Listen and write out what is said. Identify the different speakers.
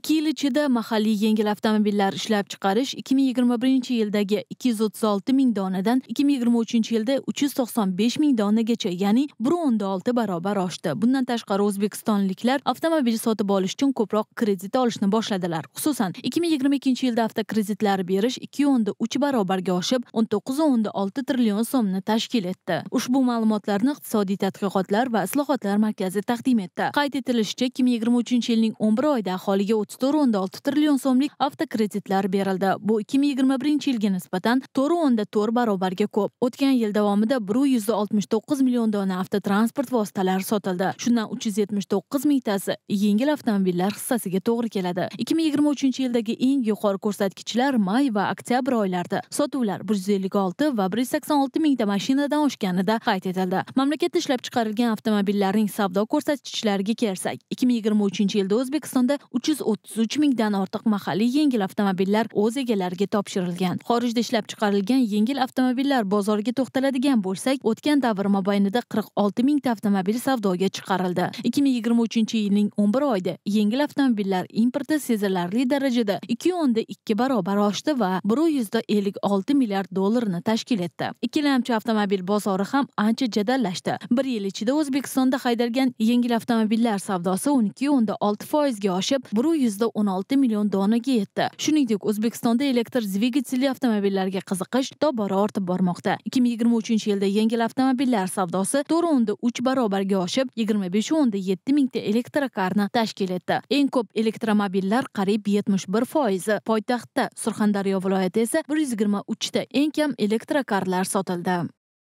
Speaker 1: ikki yil ichida mahalliy yengil avtomobillar ishlab chiqarish ikki ming yigirma birinchi yildagi ikki yuz o'ttiz olti ming donadan ikki ming yigirma uchinchi yilda uch yuz to'qson besh ming donagacha ya'ni bir o'nda olti barobar oshdi bundan tashqari o'zbekistonliklar avtomobil sotib olish uchun ko'proq kredit olishni boshladilar xususan ikki ming yigirma ikkinchi yilda avtokreditlar berish ikki o'nda uch barobarga oshib o'n to'qqiz o'nda olti trillion so'mni tashkil etdi ushbu ma'lumotlarni iqtisodiy tadqiqotlar va islohotlar markazi taqdim etdi qayd etilishicha ikki ming yigirma uchinchi yilning o'n bir oyida aholiga to'rt o'nda olti trillion so'mlik avtokreditlar berildi bu ikki ming yigirma birinchi yilga nisbatan to'rt o'nda to'rt barobarga ko'p o'tgan yil davomida bir yuz oltmish to'qqiz million dona avtotransport vositalari sotildi shundan uch yuz yetmish to'qqiz mingtasi yengil avtomobillar hissasiga to'g'ri keladi ikki ming yigirma uchinchi yildagi eng yuqori ko'rsatkichlar may va oktyabr oylarida sotuvlar bir yuz ellik olti va bir yuz sakson olti mingta mashinadan oshganida qayd etildi mamlakatda ishlab chiqarilgan avtomobillarning savdo ko'rsatkichlariga kelsak ikki ming yigirma uchinchi yilda o'zbekistonda uch yuz o'ttiz uch mingdan ortiq mahalliy yengil avtomobillar o'z egalariga topshirilgan xorijda ishlab chiqarilgan yengil avtomobillar bozoriga to'xtaladigan bo'lsak o'tgan davr mobaynida qirq olti mingta avtomobil savdoga chiqarildi ikki ming yigirma uchinchi yilning o'n bir oyida yengil avtomobillar importi sezilarli darajada ikki o'nda ikki barobar oshdi va bir yuzda ellik olti milliard dollarni tashkil etdi ikkilamchi avtomobil bozori ham ancha jadallashdi bir yil ichida o'zbekistonda haydalgan yengil avtomobillar savdosi o'n ikki o'nda olti foizga oshib bir yuzda o'n olti million donaga yetdi shuningdek o'zbekistonda elektr dvigatelli avtomobillarga qiziqish tobora ortib bormoqda ikki ming yigirma uchinchi yilda yengil avtomobillar savdosi to'rt o'nda uch barobarga oshib yigirma besh o'nda yetti mingta elektrokarni tashkil etdi eng ko'p elektromobillar qariyb yetmish bir foizi poytaxtda surxondaryo viloyati esa bir yuz yigirma uchta eng kam elektrokarlar sotildi